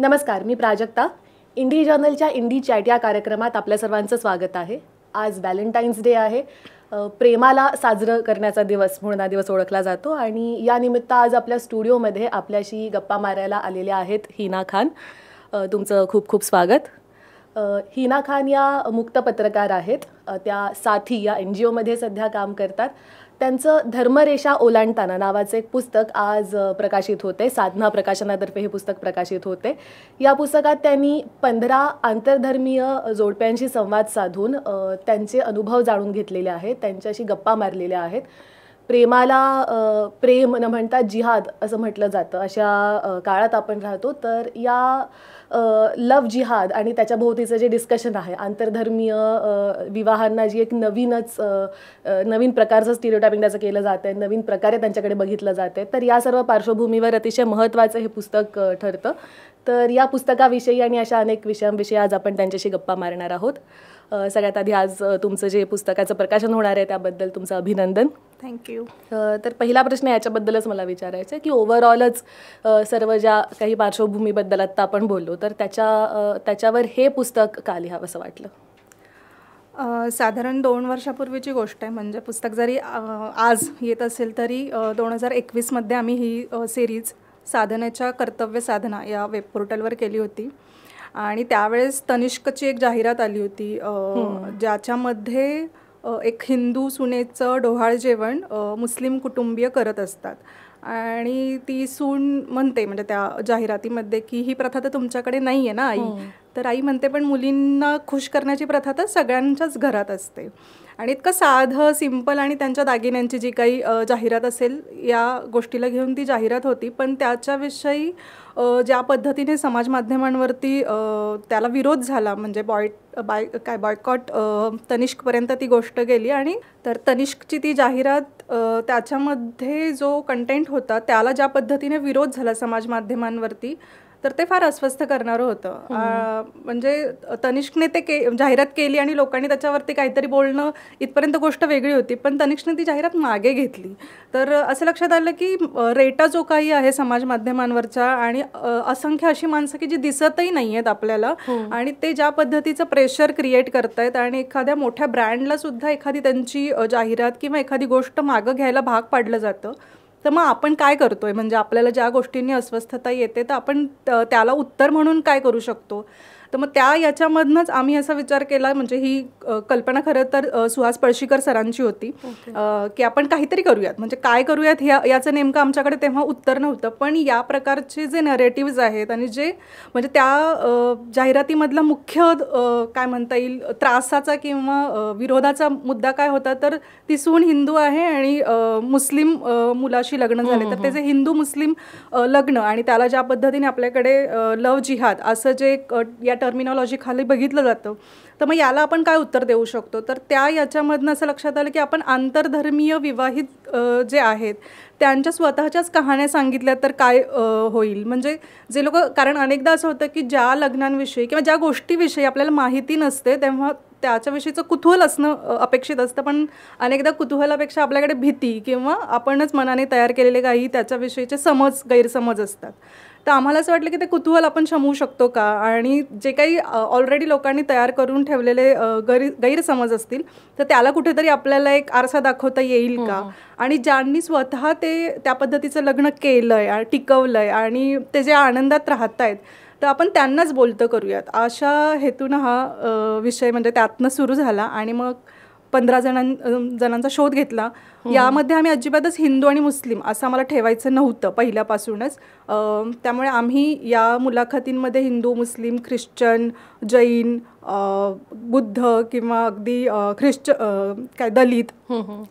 नमस्कार मी प्राजक्ता इंडी जर्नलच्या इंडी चॅट या कार्यक्रमात आपल्या सर्वांचं स्वागत आहे आज व्हॅलेंटाईन्स डे आहे प्रेमाला साजरं करण्याचा दिवस म्हणून हा दिवस ओळखला जातो आणि या निमित्त आज आपल्या स्टुडिओमध्ये आपल्याशी गप्पा मारायला आलेल्या आहेत हिना खान तुमचं खूप खूप स्वागत हिना खान या मुक्त पत्रकार आहेत त्या साथी या एन जी ओमध्ये सध्या काम करतात त्यांचं धर्मरेषा ओलांडताना नावाचं एक पुस्तक आज प्रकाशित होते साधना प्रकाशनातर्फे हे पुस्तक प्रकाशित होते या पुस्तकात त्यांनी पंधरा आंतरधर्मीय जोडप्यांशी संवाद साधून त्यांचे अनुभव जाणून घेतलेले आहेत त्यांच्याशी गप्पा मारलेल्या आहेत प्रेमाला प्रेम न म्हणता जिहाद असं म्हटलं जातं अशा काळात आपण राहतो तर या लव जिहाद आणि त्याच्याभोवतीचं जे डिस्कशन आहे आंतरधर्मीय विवाहांना जी एक नवीनच नवीन प्रकारचं स्टिरिओटायपिंग त्याचं केलं जात आहे नवीन प्रकारे त्यांच्याकडे बघितलं जात आहे तर या सर्व पार्श्वभूमीवर अतिशय महत्त्वाचं हे पुस्तक ठरतं तर या पुस्तकाविषयी आणि अशा अनेक विषयांविषयी आज आपण त्यांच्याशी गप्पा मारणार आहोत सगळ्यात आधी आज तुमचं जे पुस्तकाचं प्रकाशन होणार आहे त्याबद्दल तुमचं अभिनंदन थँक्यू तर पहिला प्रश्न याच्याबद्दलच मला विचारायचा आहे की ओव्हरऑलच सर्व ज्या काही पार्श्वभूमीबद्दल आत्ता आपण बोललो तर त्याच्या त्याच्यावर हे पुस्तक का लिहावं असं वाटलं साधारण दोन वर्षापूर्वीची गोष्ट आहे म्हणजे पुस्तक जरी आज येत असेल तरी दोन हजार एकवीसमध्ये आम्ही ही सिरीज साधनेच्या कर्तव्य साधना या वेब पोर्टलवर केली होती आणि त्यावेळेस तनिष्कची एक जाहिरात आली होती ज्याच्यामध्ये एक हिंदू सुनेचं डोहाळ जेवण मुस्लिम कुटुंबीय करत असतात आणि ती सून म्हणते म्हणजे त्या जाहिरातीमध्ये की ही प्रथा तर तुमच्याकडे नाही आहे ना आई हो. तर आई म्हणते पण मुलींना खुश करण्याची प्रथा तर सगळ्यांच्याच घरात असते आणि इतकं साधं सिम्पल आणि त्यांच्या दागिन्यांची जी काही जाहिरात असेल या गोष्टीला घेऊन ती जाहिरात होती पण त्याच्याविषयी ज्या पद्धतीने समाज माध्यमांवरती त्याला विरोध झाला म्हणजे बॉय बाय काय बॉयकॉट तनिष्कपर्यंत ती गोष्ट गेली आणि तर तनिष्कची ती जाहिरात त्याच्यामध्ये जो कंटेंट होता त्याला ज्या पद्धतीने विरोध झाला समाज माध्यमांवरती तर ते फार अस्वस्थ करणारं होतं म्हणजे तनिष्कने ते के जाहिरात केली आणि लोकांनी त्याच्यावरती काहीतरी बोलणं इथपर्यंत गोष्ट वेगळी होती पण तनिष्कने ती जाहिरात मागे घेतली तर असं लक्षात आलं की रेटा जो काही आहे समाज माध्यमांवरचा आणि असंख्य अशी माणसं की जी दिसतही नाही आहेत आपल्याला हो. आणि ते ज्या पद्धतीचं प्रेशर क्रिएट करतायत आणि एखाद्या मोठ्या ब्रँडला सुद्धा एखादी त्यांची जाहिरात किंवा एखादी गोष्ट मागं घ्यायला भाग पाडलं जातं तर मग आपण काय करतोय म्हणजे आपल्याला ज्या गोष्टींनी अस्वस्थता येते तर आपण त्याला उत्तर म्हणून काय करू शकतो तर मग त्या याच्यामधनंच आम्ही असा विचार केला म्हणजे ही कल्पना खरं तर सुहास पळशीकर सरांची होती की आपण काहीतरी करूयात म्हणजे काय करूयात ह्या याचं नेमकं आमच्याकडे तेव्हा उत्तर नव्हतं पण या प्रकारचे जे नरेटिव्ज आहेत आणि जे म्हणजे त्या जाहिरातीमधला मुख्य काय म्हणता येईल त्रासाचा किंवा विरोधाचा मुद्दा काय होता तर ती सून हिंदू आहे आणि मुस्लिम मुलाशी लग्न झाले तर जे हिंदू मुस्लिम लग्न आणि त्याला ज्या पद्धतीने आपल्याकडे लव जिहाद असं जे या टर्मिनॉलॉजीखाली बघितलं जातं तर मग याला आपण काय उत्तर देऊ शकतो तर त्या याच्यामधनं असं लक्षात आलं की आपण आंतरधर्मीय विवाहित जे आहेत त्यांच्या स्वतःच्याच कहाण्या सांगितल्या तर काय होईल म्हणजे जे लोक कारण अनेकदा असं होतं की ज्या लग्नांविषयी किंवा ज्या गोष्टीविषयी आपल्याला माहिती नसते तेव्हा त्याच्याविषयीचं कुतूहल असणं अपेक्षित असतं पण अनेकदा कुतूहलापेक्षा आपल्याकडे भीती किंवा आपणच मनाने तयार केलेले काही त्याच्याविषयीचे समज गैरसमज असतात तर आम्हाला असं वाटलं की ते कुतूहल आपण शमवू शकतो का आणि जे काही ऑलरेडी लोकांनी तयार करून ठेवलेले गैर गैरसमज असतील तर त्याला कुठेतरी आपल्याला एक आरसा दाखवता येईल का हो. आणि ज्यांनी स्वतः ते त्या पद्धतीचं लग्न केलं आहे टिकवलं आहे आणि ते जे आनंदात राहत आहेत तर आपण त्यांनाच बोलतं करूयात अशा हेतून हा विषय म्हणजे त्यातनं सुरू झाला आणि मग पंधरा जणां जणांचा शोध घेतला यामध्ये आम्ही अजिबातच हिंदू आणि मुस्लिम असं आम्हाला ठेवायचं नव्हतं पहिल्यापासूनच त्यामुळे आम्ही या मुलाखतींमध्ये हिंदू मुस्लिम ख्रिश्चन जैन बुद्ध किंवा अगदी ख्रिश्च काय दलित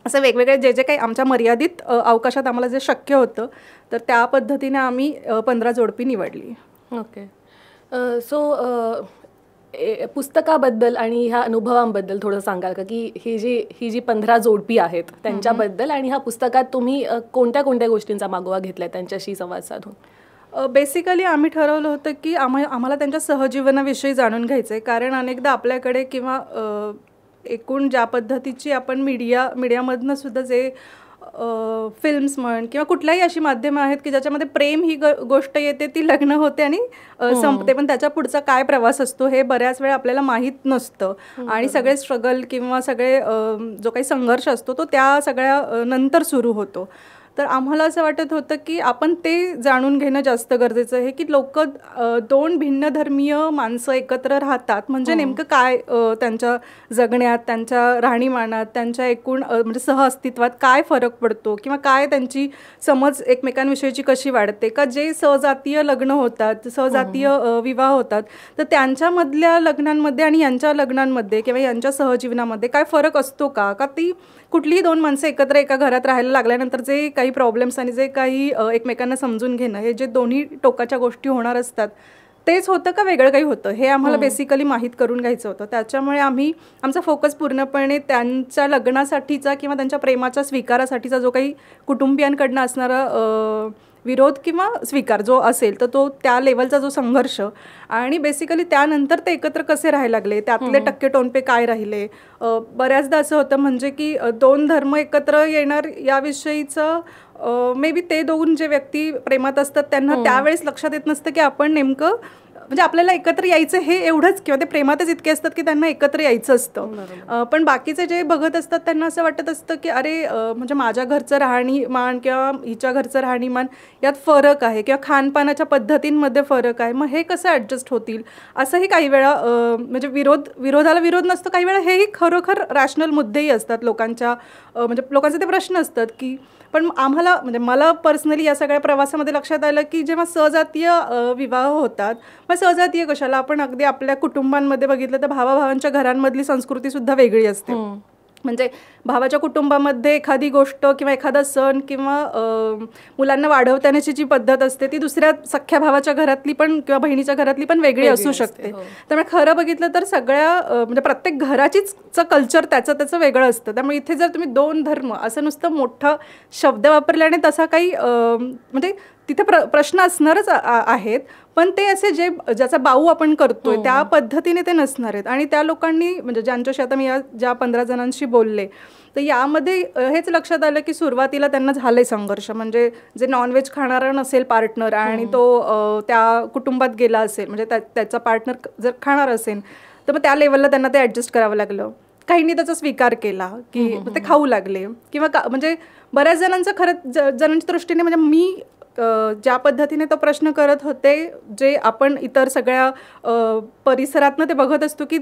असं वेगवेगळे जे जे काही आमच्या मर्यादित अवकाशात आम्हाला जे शक्य होतं तर त्या पद्धतीने आम्ही पंधरा जोडपी निवडली ओके सो पुस्तकाबद्दल आणि ह्या अनुभवांबद्दल थोडं सांगाल का की ही जी ही जी पंधरा जोडपी आहेत त्यांच्याबद्दल आणि ह्या पुस्तकात तुम्ही कोणत्या कोणत्या गोष्टींचा मागोवा घेतला त्यांच्याशी संवाद साधून बेसिकली आम्ही ठरवलं होतं की आम्हा आम्हाला त्यांच्या सहजीवनाविषयी जाणून घ्यायचं आहे कारण अनेकदा आपल्याकडे किंवा एकूण ज्या पद्धतीची आपण मीडिया मीडियामधनं सुद्धा जे फिल्म्स म्हण किंवा कुठल्याही अशी माध्यमं आहेत की ज्याच्यामध्ये प्रेम ही गोष्ट येते ती लग्न होते आणि हो. संपते पण त्याच्या पुढचा काय प्रवास असतो हे बऱ्याच वेळा आपल्याला माहीत नसतं आणि सगळे स्ट्रगल किंवा सगळे जो काही संघर्ष असतो तो त्या सगळ्या नंतर सुरू होतो तर आम्हाला असं वाटत होतं की आपण ते जाणून घेणं जास्त गरजेचं आहे की लोक दोन भिन्न धर्मीय माणसं एकत्र राहतात म्हणजे हो. नेमकं काय त्यांच्या जगण्यात त्यांच्या राहणीमानात त्यांच्या एकूण म्हणजे सह अस्तित्वात काय फरक पडतो किंवा काय त्यांची समज एकमेकांविषयीची कशी वाढते का जे सहजातीय लग्न होतात सहजातीय हो. विवाह होतात तर त्यांच्यामधल्या लग्नांमध्ये आणि यांच्या लग्नांमध्ये किंवा यांच्या सहजीवनामध्ये काय फरक असतो का का ती कुठलीही दोन माणसं एकत्र एका घरात राहायला लागल्यानंतर जे काही काही प्रॉब्लेम्स आणि जे काही एकमेकांना समजून घेणं हे जे दोन्ही टोकाच्या गोष्टी होणार असतात तेच होतं का वेगळं काही होतं हे आम्हाला बेसिकली हो. माहीत करून घ्यायचं होतं त्याच्यामुळे आम्ही आमचा फोकस पूर्णपणे त्यांच्या लग्नासाठीचा किंवा त्यांच्या प्रेमाच्या स्वीकारासाठीचा जो काही कुटुंबियांकडनं असणारा विरोध किंवा स्वीकार जो असेल तर तो त्या लेवलचा जो संघर्ष आणि बेसिकली त्यानंतर ते एकत्र कसे राहायला लागले त्यातले हो. टक्के टोनपे काय राहिले बऱ्याचदा असं होतं म्हणजे की दोन धर्म एकत्र येणार याविषयीचं मे बी ते दोन जे व्यक्ती प्रेमात असतात त्यांना हो. त्यावेळेस लक्षात येत नसतं की आपण नेमकं म्हणजे आपल्याला एकत्र यायचं हे एवढंच किंवा ते प्रेमातच इतके असतात की त्यांना एकत्र यायचं असतं पण बाकीचे जे बघत असतात त्यांना असं वाटत असतं की अरे म्हणजे माझ्या घरचं राहणीमान किंवा हिच्या घरचं राहणीमान यात फरक आहे किंवा खानपानाच्या पद्धतींमध्ये फरक आहे मग हे कसं ॲडजस्ट होतील असंही काही वेळा म्हणजे विरोध विरोधाला विरोध नसतो काही वेळा हेही खरोखर रॅशनल मुद्देही असतात लोकांच्या म्हणजे लोकांचे ते प्रश्न असतात की पण आम्हाला म्हणजे मला पर्सनली या सगळ्या प्रवासामध्ये लक्षात आलं की जेव्हा सजातीय विवाह होतात मग सहजात ये कशाला आपण अगदी आपल्या कुटुंबांमध्ये बघितलं तर भावाभावांच्या घरांमधली संस्कृती सुद्धा वेगळी असते म्हणजे भावाच्या कुटुंबामध्ये एखादी गोष्ट किंवा एखादा सण किंवा मुलांना वाढवताण्याची जी पद्धत असते ती दुसऱ्या सख्या भावाच्या घरातली पण किंवा बहिणीच्या घरातली पण वेगळी असू शकते हो. त्यामुळे खरं बघितलं तर सगळ्या म्हणजे प्रत्येक घराचीच कल्चर त्याचं त्याचं वेगळं असतं त्यामुळे इथे जर तुम्ही दोन धर्म असं नुसतं मोठं शब्द वापरल्याने तसा काही म्हणजे तिथे प्र प्रश्न असणारच आहेत पण ते असे जे ज्याचा बाऊ आपण करतोय हो. त्या पद्धतीने ते नसणार आहेत आणि त्या लोकांनी म्हणजे ज्यांच्याशी आता मी या ज्या पंधरा जणांशी बोलले तर यामध्ये हेच लक्षात आलं की सुरुवातीला त्यांना झाले संघर्ष म्हणजे जे नॉनव्हेज खाणारा नसेल पार्टनर आणि हो. तो त्या कुटुंबात गेला असेल म्हणजे त्याचा पार्टनर जर खाणार असेल तर मग त्या लेवलला त्यांना ते ॲडजस्ट करावं लागलं काहींनी त्याचा स्वीकार केला की ते खाऊ लागले किंवा का म्हणजे बऱ्याच जणांचं खरंच जणांच्या दृष्टीने म्हणजे मी ज्या पद्धतीने तो प्रश्न करत होते जे आपण इतर सगळ्या परिसरातनं ते बघत असतो की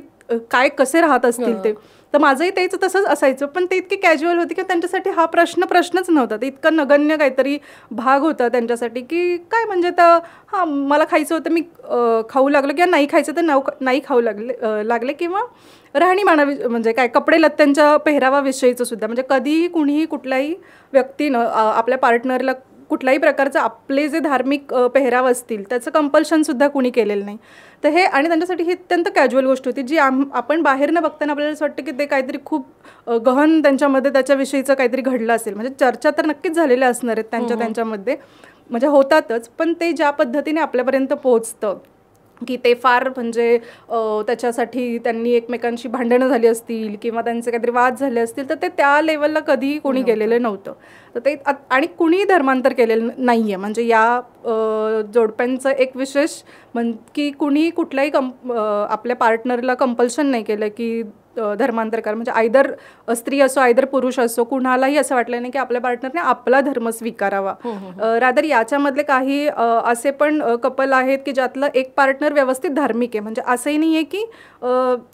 काय कसे राहत असतील ते तर माझंही तेच तसंच असायचं पण ते इतके कॅज्युअल होते की त्यांच्यासाठी हा प्रश्न प्रश्नच नव्हता ते इतका नगण्य काहीतरी भाग होता त्यांच्यासाठी की काय म्हणजे तर हां मला खायचं होतं मी खाऊ लागलो किंवा नाही खायचं तर नाही खाऊ लागले लागले किंवा राहणीमाना म्हणजे काय कपडे लत्त्यांच्या पेहरावाविषयीचं सुद्धा म्हणजे कधीही कुणीही कुठल्याही व्यक्तीनं आपल्या पार्टनरला कुठल्याही प्रकारचं आपले जे धार्मिक पेहराव असतील त्याचं कंपल्शनसुद्धा कुणी केलेलं नाही तर हे आणि त्यांच्यासाठी ही अत्यंत कॅज्युअल गोष्ट होती जी आम आपण बाहेरनं बघताना आपल्याला असं वाटतं की ते काहीतरी खूप गहन त्यांच्यामध्ये त्याच्याविषयीचं काहीतरी घडलं असेल म्हणजे चर्चा तर नक्कीच झालेल्या असणार आहेत त्यांच्या हो, हो. त्यांच्यामध्ये म्हणजे होतातच पण ते ज्या पद्धतीने आपल्यापर्यंत पोहोचतं की ते फार म्हणजे त्याच्यासाठी त्यांनी एकमेकांशी भांडणं झाली असतील किंवा त्यांचे काहीतरी वाद झाले असतील तर ते त्या लेवलला कधीही कोणी गेलेलं नव्हतं तर ते आणि कुणीही धर्मांतर केलेलं नाही आहे म्हणजे या जोडप्यांचं एक विशेष म्हण की कुणीही कुठल्याही कंप आपल्या पार्टनरला कंपल्शन नाही केलं की धर्मांतरकार म्हणजे आयदर स्त्री असो आयदर पुरुष असो कुणालाही असं वाटलं नाही की आपल्या पार्टनरने आपला धर्म स्वीकारावा हो, हो, हो. रादर याच्यामधले काही असे पण कपल आहेत की ज्यातलं एक पार्टनर व्यवस्थित धार्मिक आहे म्हणजे असंही नाही आहे की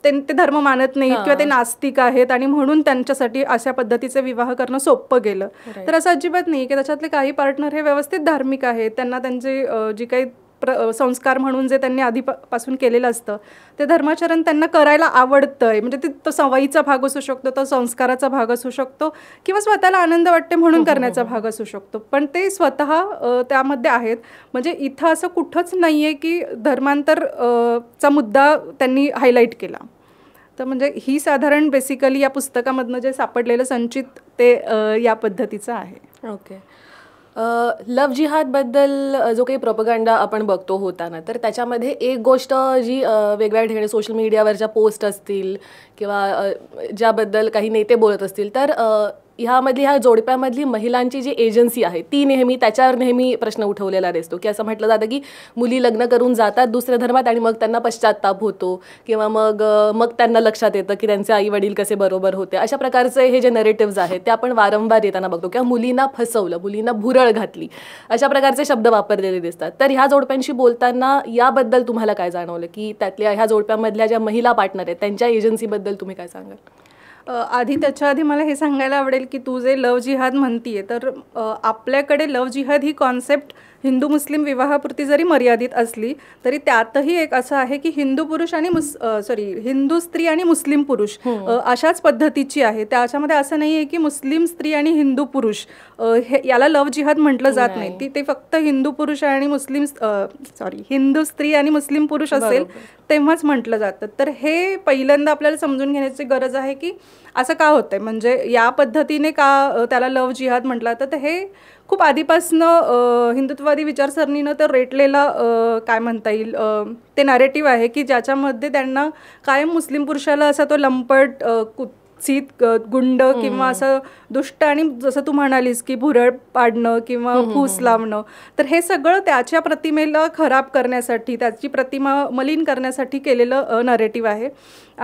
ते धर्म मानत नाहीत किंवा ते नास्तिक आहेत आणि म्हणून त्यांच्यासाठी अशा पद्धतीचे विवाह करणं सोपं गेलं तर असं अजिबात नाही की त्याच्यातले काही पार्टनर हे व्यवस्थित धार्मिक आहेत त्यांना त्यांचे जी काही प्र संस्कार म्हणून जे त्यांनी आधीपासून केलेलं असतं ते धर्माचरण त्यांना करायला आवडतं आहे म्हणजे ते तो सवयीचा भाग असू शकतो तो संस्काराचा भाग असू शकतो किंवा स्वतःला आनंद वाटते म्हणून हो, हो, हो, करण्याचा भाग असू शकतो पण ते स्वतः त्यामध्ये आहेत म्हणजे इथं असं कुठंच नाही आहे की धर्मांतर चा मुद्दा त्यांनी हायलाईट केला तर म्हणजे ही साधारण बेसिकली या पुस्तकामधनं जे सापडलेलं संचित ते या पद्धतीचं आहे ओके okay. लव जिहादबद्दल जो काही प्रोपगंडा आपण बघतो होता ना तर त्याच्यामध्ये एक गोष्ट जी वेगवेगळ्या ठिकाणी सोशल मीडियावरच्या पोस्ट असतील किंवा ज्याबद्दल काही नेते बोलत असतील तर ह्यामधली ह्या जोडप्यामधली महिलांची जी एजन्सी आहे ती नेहमी त्याच्यावर नेहमी प्रश्न उठवलेला दिसतो की असं म्हटलं जातं की मुली लग्न करून जातात दुसऱ्या धर्मात आणि मग त्यांना पश्चाताप होतो किंवा मग मग त्यांना लक्षात येतं की त्यांचे आई वडील कसे बरोबर होते अशा प्रकारचे हे जे नरेटिव्ह आहेत ते आपण वारंवार येताना बघतो किंवा मुलींना फसवलं मुलींना भुरळ घातली अशा प्रकारचे शब्द वापरलेले दिसतात तर ह्या जोडप्यांशी बोलताना याबद्दल तुम्हाला काय जाणवलं की त्यातल्या ह्या जोडप्यामधल्या ज्या महिला पार्टनर आहेत त्यांच्या एजन्सीबद्दल तुम्ही काय सांगाल आधी त्याच्या आधी मला हे सांगायला आवडेल की तू जे लव जिहाद म्हणतीये तर आपल्याकडे लव जिहाद ही कॉन्सेप्ट हिंदू मुस्लिम विवाहापुरती जरी मर्यादित असली तरी त्यातही एक असं आहे की हिंदू पुरुष आणि सॉरी हिंदू स्त्री आणि मुस्लिम पुरुष हो. अशाच पद्धतीची आहे त्याच्यामध्ये असं नाही आहे की मुस्लिम स्त्री आणि हिंदू पुरुष हे याला लव जिहाद म्हटलं जात नाही ती ते फक्त हिंदू पुरुष आणि मुस्लिम सॉरी हिंदू स्त्री आणि मुस्लिम पुरुष असेल तेव्हाच म्हटलं जातं तर हे पहिल्यांदा आपल्याला समजून घेण्याची गरज आहे की असं का होतं आहे म्हणजे या पद्धतीने का त्याला लव जिहाद म्हटलं जातं तर हे खूप आधीपासनं हिंदुत्ववादी विचारसरणीनं तर रेटलेला काय म्हणता येईल ते नॅरेटिव्ह आहे की ज्याच्यामध्ये त्यांना कायम मुस्लिम पुरुषाला असा तो लंपट कुत चित गुंड किंवा असं दुष्ट आणि जसं तू म्हणालीस की भुरळ पाडणं किंवा फूस लावणं तर हे सगळं त्याच्या प्रतिमेला खराब करण्यासाठी त्याची प्रतिमा मलिन करण्यासाठी केलेलं नरेटिव्ह आहे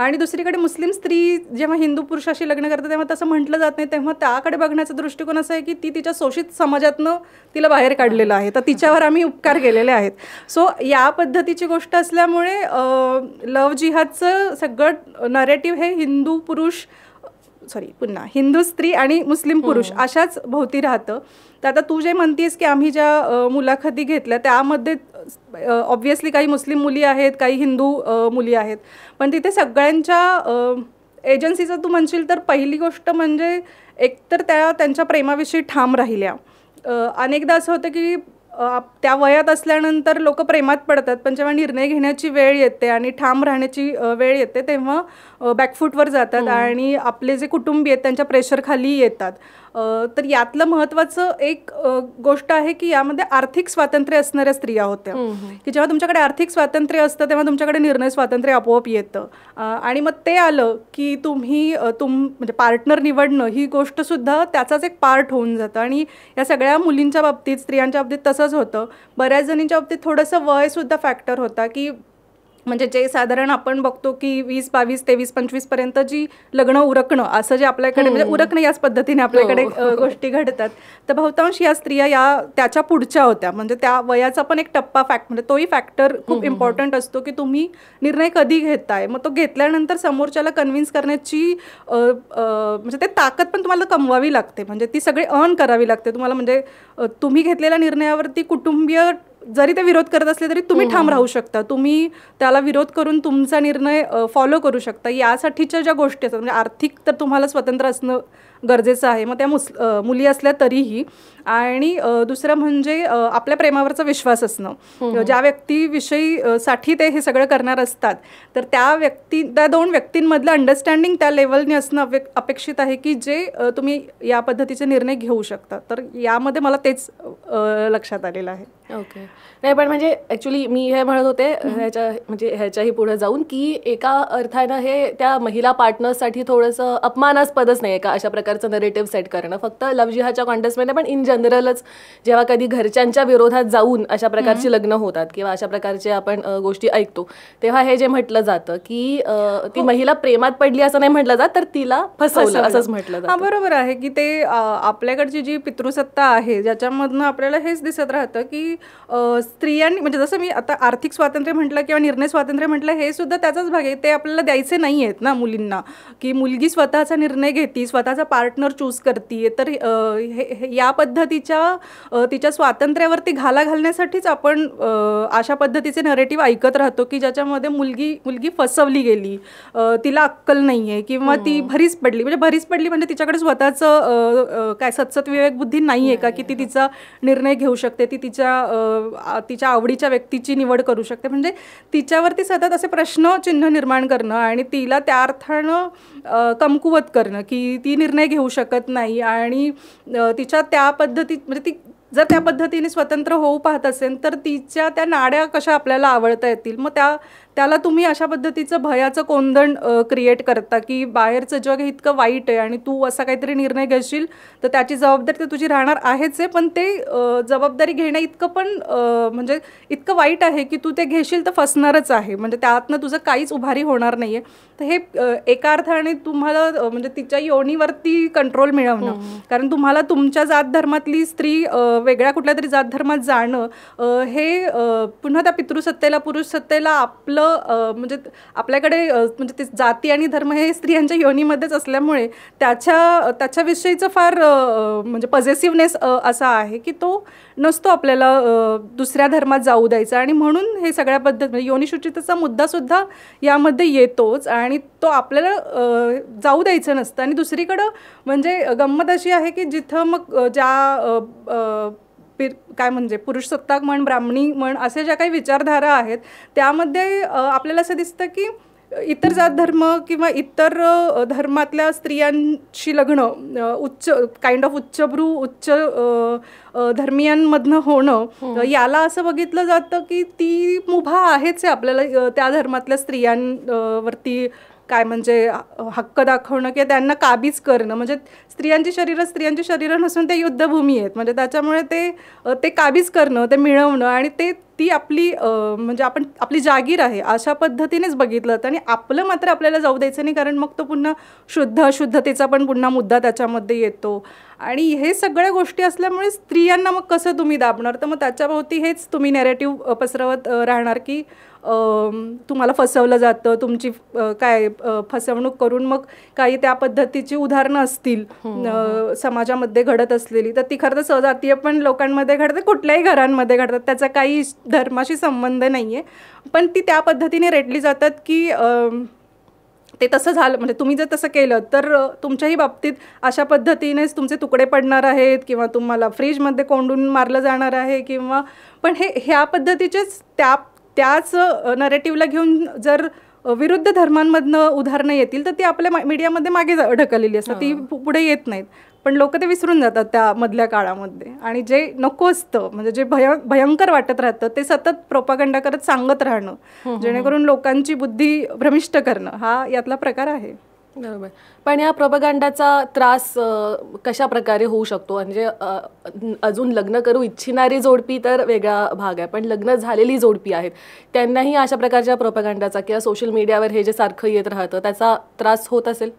आणि दुसरीकडे मुस्लिम स्त्री जेव्हा हिंदू पुरुषाशी लग्न करते तेव्हा तसं म्हटलं जात नाही तेव्हा त्याकडे बघण्याचा दृष्टिकोन असा आहे की ती तिच्या शोषित समाजातनं तिला बाहेर काढलेलं आहे तर तिच्यावर आम्ही उपकार केलेले आहेत सो या पद्धतीची गोष्ट असल्यामुळे लव जिहादचं सगळं नरेटिव्ह हे हिंदू पुरुष सॉरी पुन्हा हिंदू स्त्री आणि मुस्लिम हो. पुरुष अशाच भोवती राहतं तर आता तू जे म्हणतीस की आम्ही ज्या मुलाखती घेतल्या त्यामध्ये ऑब्व्हियसली काही मुस्लिम मुली आहेत काही हिंदू मुली आहेत पण तिथे सगळ्यांच्या एजन्सीचं तू म्हणशील तर पहिली गोष्ट म्हणजे एकतर त्या त्यांच्या प्रेमाविषयी ठाम राहिल्या अनेकदा असं होतं की त्या वयात असल्यानंतर लोक प्रेमात पडतात पण जेव्हा निर्णय घेण्याची वेळ येते आणि ठाम राहण्याची वेळ येते तेव्हा बॅकफूटवर जातात हो. आणि आपले जे कुटुंबी आहेत त्यांच्या खाली येतात तर यातलं महत्वाचं एक गोष्ट आहे की यामध्ये आर्थिक स्वातंत्र्य असणाऱ्या स्त्रिया होत्या की जेव्हा तुमच्याकडे आर्थिक स्वातंत्र्य असतं तेव्हा तुमच्याकडे निर्णय स्वातंत्र्य आपोआप येतं आणि मग ते आलं की तुम्ही तुम म्हणजे पार्टनर निवडणं ही गोष्ट सुद्धा त्याचाच एक पार्ट होऊन जातं आणि या सगळ्या मुलींच्या बाबतीत स्त्रियांच्या बाबतीत तसंच होतं बऱ्याच जणींच्या बाबतीत थोडंसं वयसुद्धा फॅक्टर होता की म्हणजे जे साधारण आपण बघतो की वीस बावीस तेवीस पंचवीस पर्यंत जी लग्न उरकणं असं जे आपल्याकडे म्हणजे उरकणं याच पद्धतीने आपल्याकडे हो. गोष्टी घडतात तर बहुतांश या स्त्रिया या त्याच्या पुढच्या होत्या म्हणजे त्या वयाचा पण एक टप्पा फॅक्ट म्हणजे तोही फॅक्टर खूप इम्पॉर्टंट असतो की तुम्ही निर्णय कधी घेताय मग तो घेतल्यानंतर समोरच्याला कन्व्हिन्स करण्याची म्हणजे ते ताकद पण तुम्हाला कमवावी लागते म्हणजे ती सगळी अर्न करावी लागते तुम्हाला म्हणजे तुम्ही घेतलेल्या निर्णयावरती कुटुंबीय जरी ते विरोध करत असले तरी तुम्ही हो, ठाम हो. राहू शकता तुम्ही त्याला विरोध करून तुमचा निर्णय फॉलो करू शकता यासाठीच्या ज्या गोष्टी असतात म्हणजे आर्थिक तर तुम्हाला स्वतंत्र असणं गरजेचं आहे मग त्या मुस मुली असल्या तरीही आणि दुसरं म्हणजे आपल्या प्रेमावरचा विश्वास असणं ज्या व्यक्तीविषयी साठी ते हे सगळं करणार असतात तर त्या व्यक्ती त्या दोन व्यक्तींमधलं अंडरस्टँडिंग त्या लेवलने असणं अपेक्षित आहे की जे तुम्ही या पद्धतीचे निर्णय घेऊ शकता तर यामध्ये मला तेच लक्षात आलेलं आहे ओके नाही पण म्हणजे ॲक्च्युली मी हे म्हणत होते ह्याच्या म्हणजे ह्याच्याही पुढे जाऊन की एका अर्थानं हे त्या महिला पार्टनर्ससाठी थोडंसं अपमानास्पदच नाही का अशा प्रकारचं नरेटिव्ह सेट करणं फक्त लवजिहाच्या कॉन्टेस्टमध्ये पण इन जनरलच जेव्हा कधी घरच्यांच्या विरोधात जाऊन अशा प्रकारची लग्न होतात किंवा अशा प्रकारचे आपण गोष्टी ऐकतो तेव्हा हे जे म्हटलं जातं की ती हो. महिला प्रेमात पडली असं नाही म्हटलं जात तर तिला फसवलं असंच म्हटलं जातं बरोबर आहे की ते आपल्याकडची जी पितृसत्ता आहे ज्याच्यामधनं आपल्याला हेच दिसत राहतं की स्त्रियांनी म्हणजे जसं मी आता आर्थिक स्वातंत्र्य म्हटलं किंवा निर्णय स्वातंत्र्य म्हटलं हे सुद्धा त्याचाच भाग आहे ते आपल्याला द्यायचे नाही आहेत ना मुलींना की मुलगी स्वतःचा निर्णय घेते स्वतःचा पार्टनर चूज करते तर या पद्धतीने तिच्या तिच्या स्वातंत्र्यावरती घाला घालण्यासाठीच आपण अशा पद्धतीचे नरेटिव्ह ऐकत राहतो की ज्याच्यामध्ये मुलगी मुलगी फसवली गेली तिला अक्कल नाही आहे किंवा ती हो. भरीच पडली म्हणजे भरीच पडली म्हणजे तिच्याकडे स्वतःचं काय सतसत विवेक बुद्धी नाही आहे का की ती तिचा निर्णय घेऊ शकते ती तिच्या तिच्या आवडीच्या व्यक्तीची निवड करू शकते म्हणजे तिच्यावरती सतत असे प्रश्नचिन्ह निर्माण करणं आणि तिला त्या अर्थानं कमकुवत करणं की ती निर्णय घेऊ शकत नाही आणि तिच्या त्या पद्धती म्हणजे ती जर त्या पद्धतीने स्वतंत्र होऊ पाहत असेल तर तिच्या त्या नाड्या कशा आपल्याला आवडता येतील मग त्या त्याला तुम्ही अशा पद्धतीचं भयाचं कोंदण क्रिएट करता की बाहेरचं जग हे इतकं वाईट आहे आणि तू असा काहीतरी निर्णय घेशील तर त्याची जबाबदारी तर तुझी राहणार आहेच आहे पण ते जबाबदारी घेणं इतकं पण म्हणजे इतकं वाईट आहे की तू ते घेशील तर फसणारच आहे म्हणजे त्यातनं तुझं काहीच उभारी होणार नाही आहे तर हे एका अर्थाने तुम्हाला म्हणजे तिच्या योनीवरती कंट्रोल मिळवणं हो. कारण तुम्हाला तुमच्या जात धर्मातली स्त्री वेगळ्या कुठल्या तरी जात धर्मात जाणं हे पुन्हा त्या पितृसत्तेला पुरुष सत्तेला आपलं म्हणजे आपल्याकडे म्हणजे ते जाती आणि धर्म हे स्त्रियांच्या योनीमध्येच असल्यामुळे त्याच्या त्याच्याविषयीचं फार म्हणजे पॉझिटिव्हनेस असा आहे की तो नसतो आपल्याला दुसऱ्या धर्मात जाऊ द्यायचा आणि म्हणून हे सगळ्या पद्धत म्हणजे योनिशुचितेचा मुद्दासुद्धा यामध्ये येतोच आणि तो आपल्याला जाऊ द्यायचं नसतं आणि दुसरीकडं म्हणजे गंमत अशी आहे की जिथं मग ज्या पिर काय म्हणजे पुरुषसत्ताक म्हण ब्राह्मणी म्हण असे ज्या काही विचारधारा आहेत त्यामध्ये आपल्याला असं दिसतं की इतर जात धर्म किंवा इतर धर्मातल्या स्त्रियांशी लग्न उच्च काइंड ऑफ उच्चभ्रू उच्च धर्मियांमधनं होणं हो. याला असं बघितलं जातं की ती मुभा आहेच आहे आपल्याला त्या धर्मातल्या स्त्रियांवरती काय म्हणजे हक्क दाखवणं किंवा त्यांना काबीज करणं म्हणजे स्त्रियांची शरीरं स्त्रियांची शरीर नसून ते युद्धभूमी आहेत म्हणजे त्याच्यामुळे ते ते काबीज करणं ते मिळवणं आणि ते ती आपली म्हणजे आपण आपली जागीर आहे अशा पद्धतीनेच बघितलं होतं आणि आपलं मात्र आपल्याला जाऊ द्यायचं नाही कारण मग तो पुन्हा शुद्ध अशुद्धतेचा पण पुन्हा मुद्दा त्याच्यामध्ये येतो आणि हे सगळ्या गोष्टी असल्यामुळे स्त्रियांना मग कसं तुम्ही दाबणार तर मग त्याच्याभोवती हेच तुम्ही नॅरेटिव्ह पसरवत राहणार की तुम्हाला फसवलं जातं तुमची काय फसवणूक करून मग काही त्या पद्धतीची उदाहरणं असतील हो, हो, हो. समाजामध्ये घडत असलेली तर ती खरं तर सजातीय पण लोकांमध्ये घडते कुठल्याही घरांमध्ये घडतात त्याचा काही धर्माशी संबंध नाही आहे पण ती त्या पद्धतीने रेटली जातात की ते तसं झालं म्हणजे तुम्ही जर तसं केलं तर तुमच्याही बाबतीत अशा पद्धतीनेच तुमचे तुकडे पडणार आहेत किंवा तुम्हाला फ्रीजमध्ये कोंडून मारलं जाणार आहे किंवा पण हे ह्या पद्धतीचेच त्या त्याच नरेटिव्हला घेऊन जर विरुद्ध धर्मांमधनं उदाहरणं येतील तर ती आपल्या मीडियामध्ये मागे ढकललेली असतात ती पुढे येत नाहीत पण लोक ते विसरून जातात त्यामधल्या काळामध्ये आणि जे नको असतं म्हणजे जे भय भयंकर वाटत राहतं ते सतत प्रोपागंडा करत सांगत राहणं जेणेकरून लोकांची बुद्धी भ्रमिष्ट करणं हा यातला प्रकार आहे बरोबर पण या प्रोपगांडाचा त्रास कशा प्रकारे होऊ शकतो म्हणजे अजून लग्न करू इच्छिणारी जोडपी तर वेगळा भाग आहे पण लग्न झालेली जोडपी आहेत त्यांनाही अशा प्रकारच्या प्रोपगांडाचा किंवा सोशल मीडियावर हे जे सारखं येत राहतं त्याचा त्रास होत असेल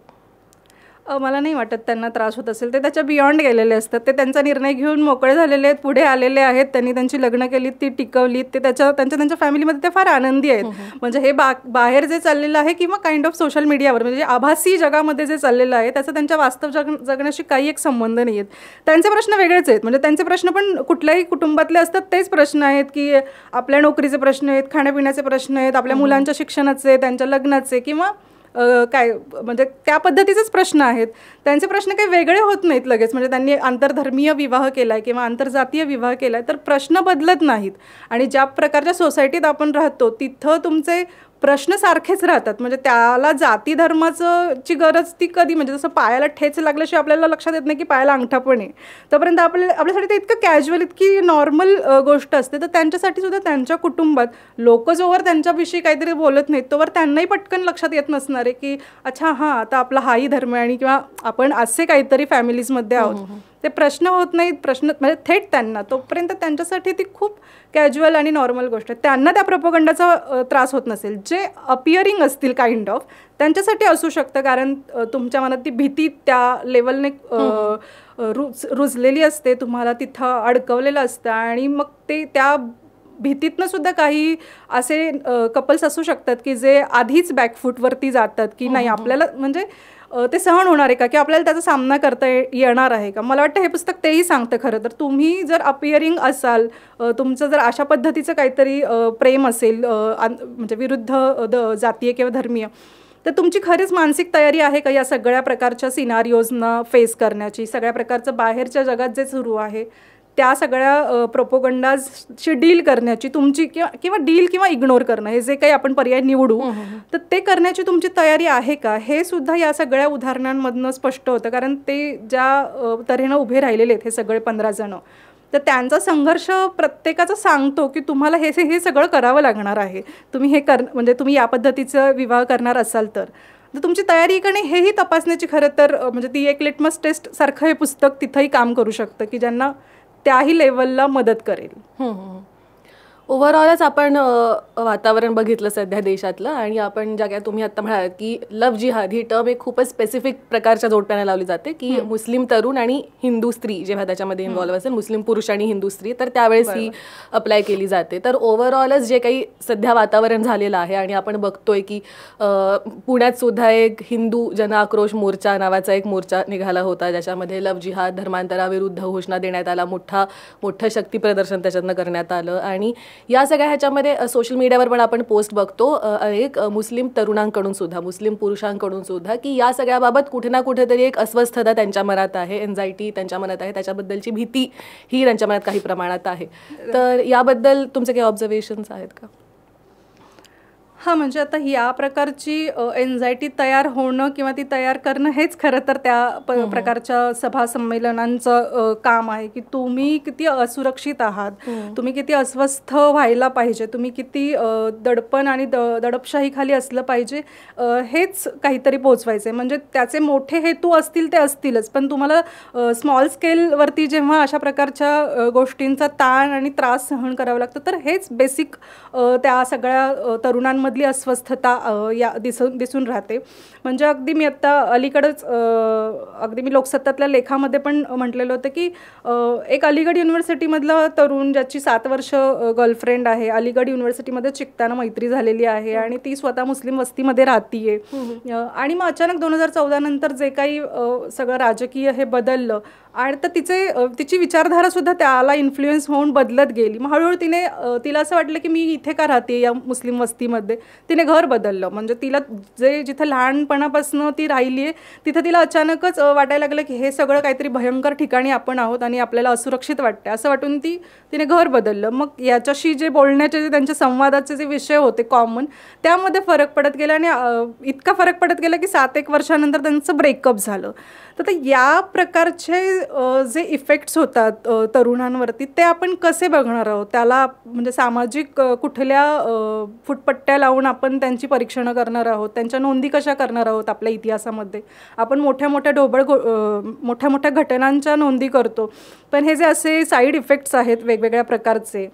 मला नाही वाटत त्यांना त्रास होत असेल ते त्याच्या बियॉन्ड गेलेले असतात ते त्यांचा निर्णय घेऊन मोकळे झालेले आहेत पुढे आलेले आहेत त्यांनी त्यांची लग्न केली ती टिकवली ते त्याच्या त्यांच्या त्यांच्या फॅमिलीमध्ये ते फार आनंदी आहेत हो, हो. म्हणजे हे बा बाहेर जे चाललेलं आहे किंवा काइंड ऑफ सोशल मीडियावर म्हणजे आभासी जगामध्ये जे चाललेलं आहे त्याचा त्यांच्या वास्तव जग जगण्याशी काही एक संबंध नाही आहेत त्यांचे प्रश्न वेगळेच आहेत म्हणजे त्यांचे प्रश्न पण कुठल्याही कुटुंबातले असतात तेच प्रश्न आहेत की आपल्या नोकरीचे प्रश्न आहेत खाण्यापिण्याचे प्रश्न आहेत आपल्या हो, मुलांच्या शिक्षणाचे त्यांच्या लग्नाचे किंवा काय म्हणजे त्या पद्धतीचेच प्रश्न आहेत त्यांचे प्रश्न काही वेगळे होत नाहीत लगेच म्हणजे त्यांनी आंतरधर्मीय विवाह केला आहे किंवा आंतरजातीय विवाह केला आहे तर प्रश्न बदलत नाहीत आणि ज्या प्रकारच्या सोसायटीत आपण राहतो तिथं तुमचे प्रश्न सारखेच राहतात म्हणजे त्याला जाती धर्माचं ची गरज ती कधी म्हणजे जसं पायाला ठेच लागल्याशिवाय आपल्याला लक्षात येत नाही की पायाला अंगठा पण आहे तोपर्यंत आपल्या आपल्यासाठी ते इतकं कॅज्युअल इतकी नॉर्मल गोष्ट असते तर त्यांच्यासाठी सुद्धा त्यांच्या कुटुंबात लोक जोवर त्यांच्याविषयी काहीतरी बोलत नाहीत तोवर त्यांनाही पटकन लक्षात येत नसणार आहे की अच्छा हां आता आपला हाही धर्म आहे आणि किंवा आपण असे काहीतरी फॅमिलीजमध्ये हो, आहोत हो, हो. ते प्रश्न होत नाहीत प्रश्न म्हणजे थेट त्यांना तोपर्यंत त्यांच्यासाठी ती खूप कॅज्युअल आणि नॉर्मल गोष्ट आहे त्यांना त्या प्रपोगंडाचा त्रास होत नसेल जे अपिअरिंग असतील काइंड ऑफ त्यांच्यासाठी असू शकतं कारण तुमच्या मनात ती भीती त्या लेवलने रुज रुजलेली असते तुम्हाला तिथं अडकवलेलं असतं आणि मग ते त्या भीतीतनं सुद्धा काही असे कपल्स असू शकतात की जे आधीच बॅकफूटवरती जातात की हो, नाही हो, हो. आपल्याला म्हणजे ते सहन होणार आहे का की आपल्याला त्याचा सामना करता येणार आहे का मला वाटतं हे पुस्तक तेही सांगतं खरं तर तुम्ही जर अपिअरिंग असाल तुमचं जर अशा पद्धतीचं काहीतरी प्रेम असेल म्हणजे विरुद्ध द जातीय किंवा धर्मीय तर तुमची खरीच मानसिक तयारी आहे का या सगळ्या प्रकारच्या सिनारिओजना फेस करण्याची सगळ्या प्रकारचं बाहेरच्या जगात जे सुरू आहे त्या सगळ्या प्रोपोगंडाजशी डील करण्याची तुमची किंवा किंवा डील किंवा इग्नोर करणं हे जे काही आपण पर्याय निवडू तर ते करण्याची तुमची तयारी आहे का हे सुद्धा या सगळ्या उदाहरणांमधनं स्पष्ट होतं कारण ते ज्या तऱ्हेनं उभे राहिलेले आहेत हे सगळे पंधरा जण तर त्यांचा संघर्ष प्रत्येकाचा सांगतो की तुम्हाला हे हे सगळं करावं लागणार आहे तुम्ही हे कर म्हणजे तुम्ही या पद्धतीचं विवाह करणार असाल तर तर तुमची तयारी करणे हेही तपासण्याची खरं तर म्हणजे ती एक लिटमस टेस्ट सारखं हे पुस्तक तिथंही काम करू शकतं की ज्यांना त्याही लेवलला मदत करेल ओव्हरऑलच आपण वातावरण बघितलं सध्या देशातलं आणि आपण ज्या काय तुम्ही आता म्हणाल की लव जिहाद ही टर्म एक खूपच स्पेसिफिक प्रकारच्या जोडप्याने लावली जाते की मुस्लिम तरुण आणि हिंदू स्त्री जेव्हा त्याच्यामध्ये इन्व्हॉल्व्ह असेल मुस्लिम पुरुष आणि हिंदू स्त्री तर त्यावेळेस ही अप्लाय केली जाते तर ओव्हरऑलच जे काही सध्या वातावरण झालेलं आहे आणि आपण बघतोय की पुण्यात सुद्धा एक हिंदू जन आक्रोश मोर्चा नावाचा एक मोर्चा निघाला होता ज्याच्यामध्ये लव जिहाद धर्मांतराविरुद्ध घोषणा देण्यात आला मोठा मोठं शक्ती प्रदर्शन त्याच्यातनं करण्यात आलं आणि या सगळ्या ह्याच्यामध्ये सोशल मीडियावर पण आपण पोस्ट बघतो एक मुस्लिम तरुणांकडून सुद्धा मुस्लिम पुरुषांकडून सुद्धा की या सगळ्याबाबत कुठे ना कुठेतरी एक अस्वस्थता त्यांच्या मनात आहे एन्झायटी त्यांच्या मनात आहे त्याच्याबद्दलची भीती ही त्यांच्या मनात काही प्रमाणात आहे तर याबद्दल तुमचे काही ऑब्झर्वेशन्स आहेत का हां म्हणजे आता या प्रकारची एन्झायटी तयार होणं किंवा ती तयार करणं हेच खरं तर त्या हो, हो. प्रकारच्या सभा संमेलनांचं काम आहे की तुम्ही किती असुरक्षित आहात हो. तुम्ही किती अस्वस्थ व्हायला पाहिजे तुम्ही किती दडपण आणि द दडपशाहीखाली असलं पाहिजे हेच काहीतरी पोचवायचं आहे म्हणजे त्याचे मोठे हेतू असतील ते असतीलच पण तुम्हाला स्मॉल स्केलवरती जेव्हा अशा प्रकारच्या गोष्टींचा ताण आणि त्रास सहन करावा लागतो तर हेच बेसिक त्या सगळ्या तरुणांमध्ये मनामधली अस्वस्थता या दिसून दिसून राहते म्हणजे अगदी मी आत्ता अलीकडंच अगदी मी लोकसत्तातल्या लेखामध्ये पण म्हटलेलं होतं की एक अलीगड युनिव्हर्सिटीमधलं तरुण ज्याची सात वर्ष गर्लफ्रेंड आहे अलीगड युनिव्हर्सिटीमध्ये चिकताना मैत्री झालेली आहे हो. आणि ती स्वतः मुस्लिम वस्तीमध्ये राहतीये हो, हो. आणि मग अचानक दोन हजार चौदा नंतर जे काही सगळं राजकीय हे बदललं आणि तर तिचे तिची सुद्धा त्याला इन्फ्लुएन्स होऊन बदलत गेली मग हळूहळू तिने तिला असं वाटलं की मी इथे का राहते या मुस्लिम वस्तीमध्ये तिने घर बदललं म्हणजे तिला जे जिथं लहानपणापासून ती राहिली आहे तिथं तिला अचानकच वाटायला लागलं की हे सगळं काहीतरी भयंकर ठिकाणी आपण आहोत आणि आपल्याला असुरक्षित वाटते असं वाटून ती तिने घर बदललं मग याच्याशी जे बोलण्याचे जे त्यांच्या संवादाचे जे विषय होते कॉमन त्यामध्ये फरक पडत गेला आणि इतका फरक पडत गेला की सात एक वर्षानंतर त्यांचं ब्रेकअप झालं तर आता या प्रकारचे जे इफेक्ट्स होतात तरुणांवरती ते आपण कसे बघणार आहोत त्याला म्हणजे सामाजिक कुठल्या फुटपट्ट्या लावून आपण त्यांची परीक्षणं करणार आहोत त्यांच्या नोंदी कशा करणार आहोत आपल्या इतिहासामध्ये आपण मोठ्या मोठ्या ढोबळ मोठ्या मोठ्या घटनांच्या नोंदी करतो पण हे जे असे साईड इफेक्ट्स आहेत वेगवेगळ्या प्रकारचे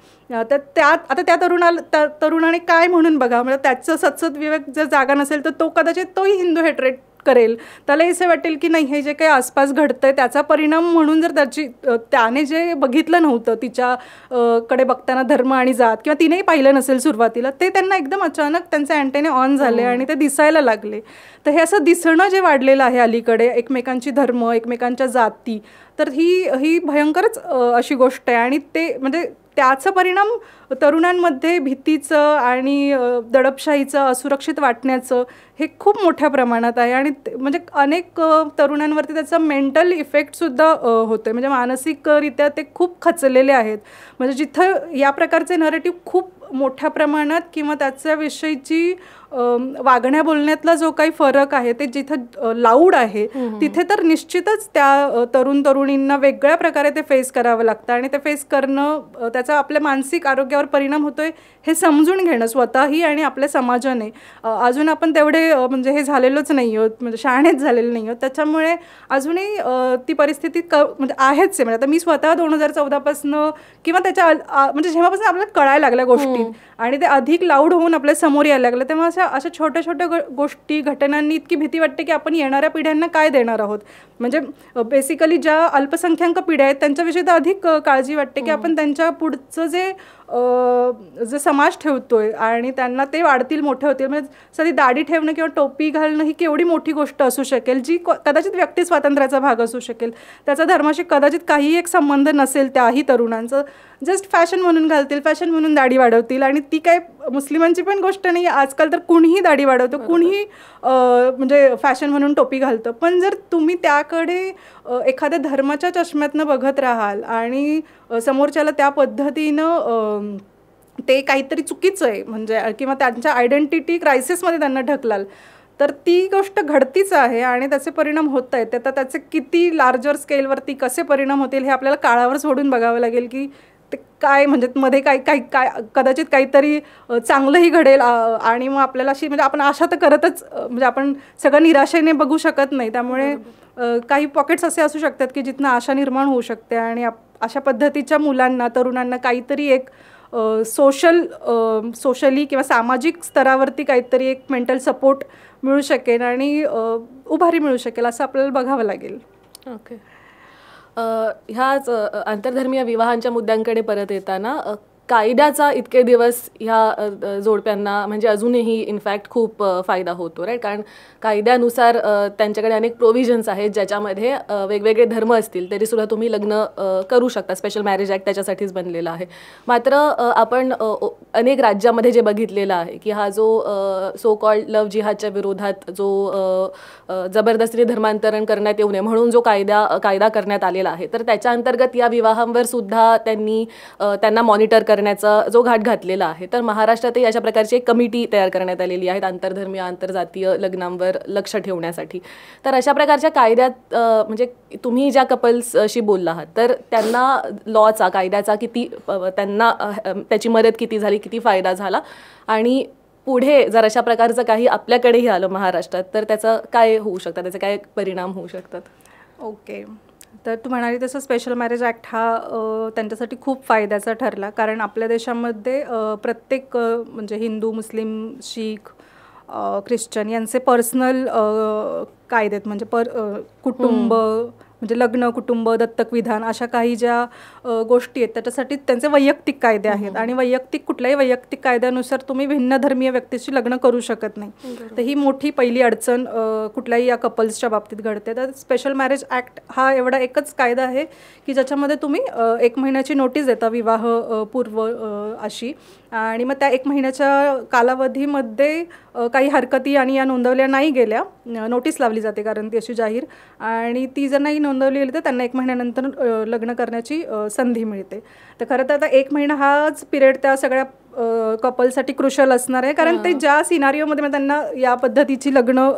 तर त्यात आता त्या तरुणाला त्या तरुणाने काय म्हणून बघा म्हणजे त्याचं सत्सद विवेक जर जागा नसेल तर तो कदाचित तोही हिंदू हेट्रेट करेल त्याला असे वाटेल की नाही हे जे काही आसपास घडतं आहे त्याचा परिणाम म्हणून जर त्याची त्याने जे बघितलं नव्हतं तिच्याकडे बघताना धर्म आणि जात किंवा तिनेही पाहिलं नसेल सुरुवातीला ते त्यांना एकदम अचानक त्यांचे अँटेने ऑन झाले हो. आणि ते दिसायला लागले तर हे असं दिसणं जे वाढलेलं आहे अलीकडे एकमेकांची धर्म एकमेकांच्या जाती तर ही ही भयंकरच अशी गोष्ट आहे आणि ते म्हणजे त्याचं परिणाम तरुणांमध्ये भीतीचं आणि दडपशाहीचं असुरक्षित वाटण्याचं हे खूप मोठ्या प्रमाणात आहे आणि म्हणजे अनेक तरुणांवरती त्याचा मेंटल इफेक्टसुद्धा होतो आहे म्हणजे मानसिकरित्या ते खूप खचलेले आहेत म्हणजे जिथं या प्रकारचे नरेटिव्ह खूप मोठ्या प्रमाणात किंवा त्याच्याविषयीची वागण्या बोलण्यातला जो काही फरक आहे ते जिथं लाऊड आहे तिथे तर निश्चितच त्या तरुण तरुणींना वेगळ्या प्रकारे ते फेस करावं लागतं आणि ते फेस करणं त्याचा आपल्या मानसिक आरोग्यावर परिणाम होतोय हे समजून घेणं स्वतःही आणि आपल्या समाजाने अजून आपण तेवढे म्हणजे हे झालेलोच नाही आहोत म्हणजे शाळेत झालेलं नाही आहोत त्याच्यामुळे अजूनही ती परिस्थिती क म्हणजे आहेच आहे म्हणजे आता मी स्वतः दोन हजार चौदापासनं किंवा त्याच्या म्हणजे जेव्हापासून आपल्याला कळायला लागल्या गोष्टी हो. आणि ते अधिक लाऊड होऊन आपल्या समोर यायला लागलं तेव्हा अशा अशा छोट्या छोट्या गोष्टी घटनांनी इतकी भीती वाटते की आपण येणाऱ्या पिढ्यांना काय देणार आहोत म्हणजे बेसिकली ज्या अल्पसंख्याक पिढ्या आहेत त्यांच्याविषयी तर अधिक काळजी वाटते की हो. आपण त्यांच्या पुढचं जे जे समाज ठेवतो आहे आणि त्यांना ते वाढतील मोठे होतील म्हणजे सधी दाढी ठेवणं किंवा टोपी घालणं ही केवढी मोठी गोष्ट असू शकेल जी कदाचित व्यक्ती स्वातंत्र्याचा भाग असू शकेल त्याचा धर्माशी कदाचित काहीही एक संबंध नसेल त्याही तरुणांचं जस्ट फॅशन म्हणून घालतील फॅशन म्हणून दाढी वाढवतील आणि ती काय मुस्लिमांची पण गोष्ट नाही आजकाल तर कुणीही दाढी वाढवतो कुणीही म्हणजे फॅशन म्हणून टोपी घालतं पण जर तुम्ही त्याकडे एखाद्या धर्माच्या चष्म्यातनं बघत राहाल आणि समोरच्याला त्या पद्धतीनं ते काहीतरी चुकीचं आहे म्हणजे किंवा त्यांच्या आयडेंटिटी क्रायसिसमध्ये त्यांना ढकलाल तर ती गोष्ट घडतीच आहे आणि त्याचे परिणाम होत आहेत तर त्याचे किती लार्जर स्केलवरती कसे परिणाम होतील हे आपल्याला काळावर सोडून बघावं लागेल की ते काय म्हणजे मध्ये काय काही काय कदाचित काहीतरी चांगलंही घडेल आणि मग आपल्याला अशी म्हणजे आपण आशा तर करतच म्हणजे आपण सगळं निराशेने बघू शकत नाही त्यामुळे काही पॉकेट्स असे असू शकतात की जिथनं आशा निर्माण होऊ शकते आणि आप अशा पद्धतीच्या मुलांना तरुणांना काहीतरी एक सोशल सोशली किंवा सामाजिक स्तरावरती काहीतरी एक मेंटल सपोर्ट मिळू शकेल आणि उभारी मिळू शकेल असं आपल्याला बघावं लागेल ओके ह्याच आंतरधर्मीय विवाहांच्या मुद्द्यांकडे परत येताना कायद्याचा इतके दिवस ह्या जोडप्यांना म्हणजे अजूनही इनफॅक्ट खूप फायदा होतो राईट कारण कायद्यानुसार त्यांच्याकडे अनेक प्रोव्हिजन्स आहेत ज्याच्यामध्ये वेगवेगळे धर्म असतील तरीसुद्धा तुम्ही लग्न करू शकता स्पेशल मॅरेज ॲक्ट त्याच्यासाठीच बनलेला आहे मात्र आपण अनेक राज्यामध्ये जे बघितलेलं आहे की हा जो सो कॉल्ड लव जिहाच्या विरोधात जो जबरदस्तीने धर्मांतरण करण्यात येऊ नये म्हणून जो कायदा कायदा करण्यात आलेला आहे तर त्याच्या अंतर्गत या विवाहांवर सुद्धा त्यांनी त्यांना मॉनिटर करण्याचा जो घाट घातलेला आहे तर महाराष्ट्रातही अशा प्रकारची एक कमिटी तयार करण्यात आलेली आहेत आंतरधर्मीय आंतरजातीय लग्नांवर लक्ष ठेवण्यासाठी तर अशा प्रकारच्या कायद्यात म्हणजे तुम्ही ज्या कपल्सशी बोलला आहात तर त्यांना लॉचा कायद्याचा किती त्यांना त्याची मदत किती झाली किती फायदा झाला आणि पुढे जर अशा प्रकारचं काही आपल्याकडेही आलं महाराष्ट्रात तर त्याचं काय होऊ शकतं त्याचे काय परिणाम होऊ शकतात ओके तर तू म्हणाली तसं स्पेशल मॅरेज ॲक्ट हा त्यांच्यासाठी खूप फायद्याचा ठरला कारण आपल्या देशामध्ये प्रत्येक म्हणजे हिंदू मुस्लिम शीख ख्रिश्चन यांचे पर्सनल कायदेत म्हणजे पर कुटुंब म्हणजे लग्न कुटुंब दत्तक विधान अशा काही ज्या गोष्टी आहेत त्याच्यासाठी त्यांचे वैयक्तिक कायदे आहेत आणि वैयक्तिक कुठल्याही वैयक्तिक कायद्यानुसार तुम्ही भिन्न धर्मीय व्यक्तीशी लग्न करू शकत नाही तर ही मोठी पहिली अडचण कुठल्याही या कपल्सच्या बाबतीत घडते तर स्पेशल मॅरेज ॲक्ट हा एवढा एकच कायदा आहे की ज्याच्यामध्ये तुम्ही एक महिन्याची नोटीस देता विवाह पूर्व अशी आणि मग त्या एक महिन्याच्या कालावधीमध्ये काही हरकती आणि या नोंदवल्या नाही गेल्या नोटीस लावली जाते कारण ती अशी जाहीर आणि ती जर नाही नोंदवली गेली तर त्यांना एक महिन्यानंतर लग्न करण्याची संधी मिळते तर खरं तर आता एक महिना हाच पिरियड त्या सगळ्या कपलसाठी क्रुशल असणार आहे कारण ते ज्या सिनारीओमध्ये त्यांना या पद्धतीची लग्न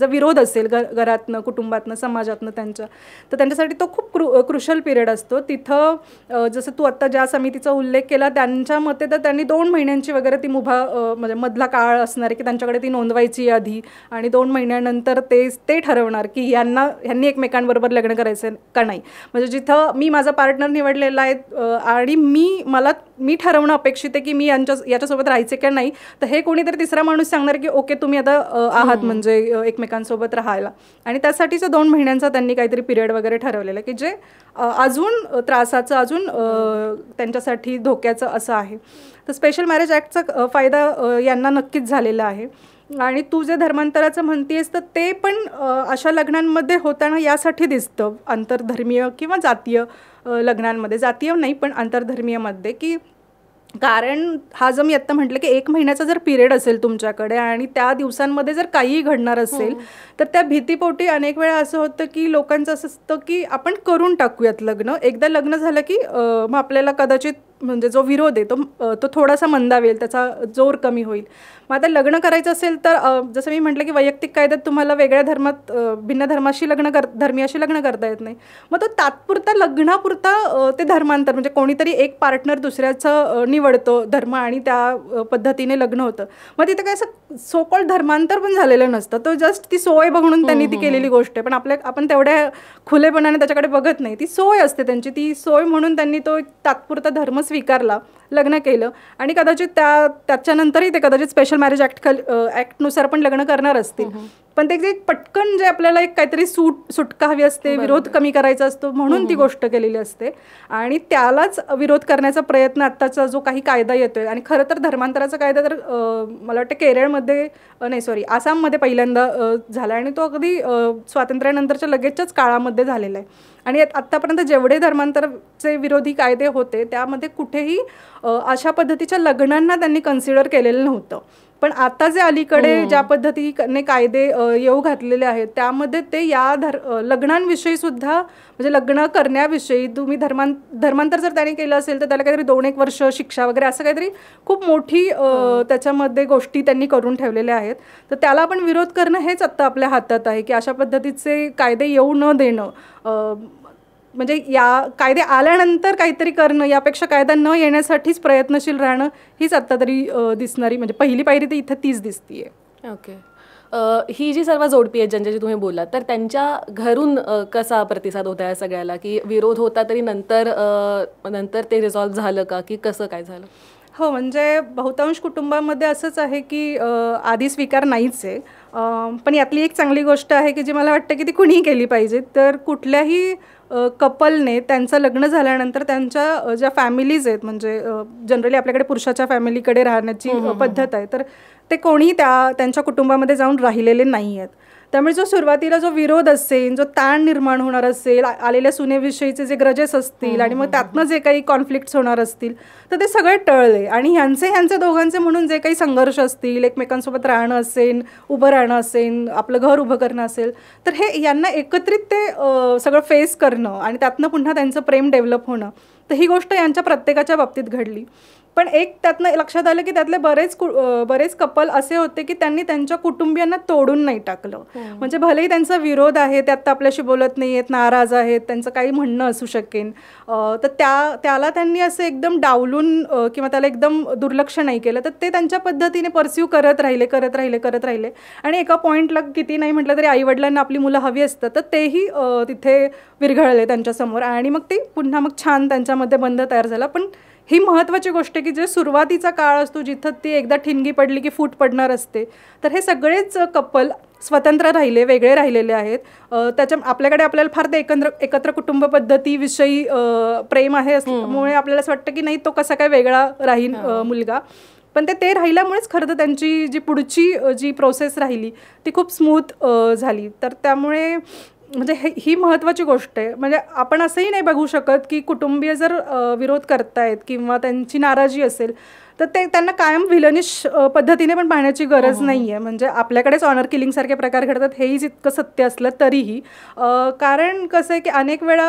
जर विरोध असेल घरातनं कुटुंबातनं समाजातनं त्यांच्या तर त्यांच्यासाठी तो खूप क्रु क्रुशल पिरियड असतो तिथं जसं तू आत्ता ज्या समितीचा उल्लेख केला त्यांच्या मते तर त्यांनी दोन महिन्यांची वगैरे ती मुभा म्हणजे मधला काळ असणार आहे की त्यांच्याकडे ती नोंदवायची आधी आणि दोन महिन्यानंतर ते ते ठरवणार की यांना ह्यांनी एकमेकांबरोबर लग्न करायचं का नाही म्हणजे जिथं मी माझा पार्टनर निवडलेला आहे आणि मी मला मी ठरवणं अपेक्षित आहे की मी यांच्या याच्यासोबत राहायचे का नाही तर हे कोणीतरी तिसरा माणूस सांगणार की ओके तुम्ही आता आहात म्हणजे एकमेकांसोबत राहायला आणि त्यासाठीचं दोन महिन्यांचा त्यांनी काहीतरी पिरियड वगैरे ठरवलेलं की जे अजून त्रासाचं अजून त्यांच्यासाठी धोक्याचं असं आहे तर स्पेशल मॅरेज ॲक्टचा फायदा यांना नक्कीच झालेला आहे आणि तू जे धर्मांतराचं म्हणतीयस तर ते पण अशा लग्नांमध्ये होताना यासाठी दिसतं आंतरधर्मीय किंवा जातीय लग्नांमध्ये जातीय नाही पण आंतरधर्मीयमध्ये की कारण हा जर मी आत्ता म्हटलं की एक महिन्याचा जर पिरियड असेल तुमच्याकडे आणि त्या दिवसांमध्ये जर काहीही घडणार हो. असेल तर त्या भीतीपोटी अनेक वेळा असं होतं की लोकांचं असं असतं की आपण करून टाकूयात लग्न एकदा लग्न झालं की मग आपल्याला कदाचित म्हणजे जो विरोध आहे तो तो थोडासा मंदावेल त्याचा जोर कमी होईल मग आता लग्न करायचं असेल तर जसं मी म्हटलं की वैयक्तिक कायद्यात तुम्हाला वेगळ्या धर्मात भिन्न धर्माशी लग्न कर धर्मीयाशी लग्न करता येत नाही मग तो तात्पुरता लग्नापुरता ते धर्मांतर म्हणजे कोणीतरी एक पार्टनर दुसऱ्याचं निवडतो धर्म आणि त्या पद्धतीने लग्न होतं मग तिथे काय असं सोकॉल धर्मांतर पण झालेलं नसतं तो जस्ट ती सोय बघून त्यांनी ती केलेली गोष्ट आहे पण आपल्या आपण तेवढ्या खुलेपणाने त्याच्याकडे बघत नाही ती सोय असते त्यांची ती सोय म्हणून त्यांनी तो तात्पुरता धर्म स्वीकारला लग्न केलं आणि कदाचित त्या त्याच्यानंतरही ते कदाचित स्पेशल मॅरेज ॲक्ट खल ॲक्टनुसार पण लग्न करणार असतील पण ते एक पटकन जे आपल्याला एक काहीतरी सूट सुटका हवी असते विरोध कमी करायचा असतो म्हणून ती गोष्ट केलेली असते आणि त्यालाच विरोध करण्याचा प्रयत्न आत्ताचा जो काही कायदा येतोय आणि खरं तर धर्मांतराचा कायदा तर मला वाटतं केरळमध्ये नाही सॉरी आसाममध्ये पहिल्यांदा झाला आणि तो अगदी स्वातंत्र्यानंतरच्या लगेचच्याच काळामध्ये झालेला आहे आणि आत्तापर्यंत जेवढे धर्मांतरचे विरोधी कायदे होते त्यामध्ये कुठेही अशा पद्धतीच्या लग्नांना त्यांनी कन्सिडर केलेलं नव्हतं पण आता जे अलीकडे हो. ज्या पद्धतीने कायदे येऊ घातलेले आहेत त्यामध्ये ते या धर लग्नांविषयी सुद्धा म्हणजे लग्न करण्याविषयी तुम्ही धर्मां धर्मांतर जर त्याने केलं असेल तर त्याला काहीतरी दोन एक वर्ष शिक्षा वगैरे असं काहीतरी खूप मोठी हो. त्याच्यामध्ये गोष्टी त्यांनी करून ठेवलेल्या आहेत तर त्याला आपण विरोध करणं हेच आत्ता आपल्या हातात आहे की अशा पद्धतीचे कायदे येऊ न देणं म्हणजे या कायदे आल्यानंतर काहीतरी करणं यापेक्षा कायदा न येण्यासाठीच प्रयत्नशील राहणं हीच आत्ता तरी दिसणारी म्हणजे पहिली पायरी तर इथं तीच दिसतीये ओके ही जी सर्व जोडपी आहेत ज्यांच्याशी तुम्ही बोलात तर त्यांच्या घरून कसा प्रतिसाद होता या सगळ्याला की विरोध होता तरी नंतर नंतर ते रिझॉल्व झालं का की कसं काय झालं हो म्हणजे बहुतांश कुटुंबामध्ये असंच आहे की आधी स्वीकार नाहीच आहे पण यातली एक चांगली गोष्ट आहे की जी मला वाटतं की ती कुणीही केली पाहिजे तर कुठल्याही कपलने त्यांचं लग्न झाल्यानंतर त्यांच्या ज्या फॅमिलीज आहेत म्हणजे जनरली आपल्याकडे पुरुषाच्या फॅमिलीकडे राहण्याची पद्धत आहे तर ते कोणी त्या त्यांच्या कुटुंबामध्ये जाऊन राहिलेले नाही आहेत त्यामुळे जो सुरुवातीला जो विरोध असेल जो ताण निर्माण होणार असेल आलेल्या सुनेविषयीचे जे ग्रजेस असतील आणि मग त्यातनं जे काही कॉन्फ्लिक्ट्स होणार असतील तर ते सगळे टळले आणि ह्यांचे ह्यांचे दोघांचे म्हणून जे काही संघर्ष असतील एकमेकांसोबत राहणं असेल उभं राहणं असेल आपलं घर उभं करणं असेल तर हे यांना एकत्रित ते सगळं फेस करणं आणि त्यातनं पुन्हा त्यांचं प्रेम डेव्हलप होणं तर ही गोष्ट यांच्या प्रत्येकाच्या बाबतीत घडली पण एक त्यातनं लक्षात आलं की त्यातले बरेच बरेच कपल असे होते की त्यांनी त्यांच्या कुटुंबियांना तोडून नाही टाकलं हो. म्हणजे भलेही त्यांचा विरोध आहे ते आत्ता आपल्याशी बोलत नाही आहेत नाराज आहेत त्यांचं काही म्हणणं असू शकेन तर त्या त्याला त्यांनी असं एकदम डावलून किंवा त्याला एकदम दुर्लक्ष नाही केलं तर ते त्यांच्या पद्धतीने परस्यू करत राहिले करत राहिले करत राहिले आणि एका पॉईंटला किती नाही म्हटलं तरी आईवडिलांना आपली मुलं हवी असतं तर तेही तिथे विरघळले त्यांच्यासमोर आणि मग ते पुन्हा मग छान त्यांच्यामध्ये बंद तयार झाला पण ही महत्त्वाची गोष्ट की जे सुरुवातीचा काळ असतो जिथं ती एकदा ठिणगी पडली की फूट पडणार असते तर हे सगळेच कपल स्वतंत्र राहिले वेगळे राहिलेले आहेत त्याच्या आपल्याकडे आपल्याला फार ते एकत्र एकत्र कुटुंब पद्धतीविषयी प्रेम आहे असल्यामुळे आपल्याला असं वाटतं की नाही तो कसा काय वेगळा राहील मुलगा पण ते ते राहिल्यामुळेच खरं तर त्यांची जी पुढची जी प्रोसेस राहिली ती खूप स्मूथ झाली तर त्यामुळे म्हणजे हे ही महत्त्वाची गोष्ट आहे म्हणजे आपण असंही नाही बघू शकत की कुटुंबीय जर विरोध करतायत किंवा त्यांची नाराजी असेल तर ते त्यांना कायम विलनिश पद्धतीने पण पाहण्याची गरज हो, हो, हो. नाही आहे म्हणजे आपल्याकडेच ऑनर किलिंगसारखे प्रकार घडतात हेही जितकं सत्य असलं तरीही कारण कसं आहे की अनेक वेळा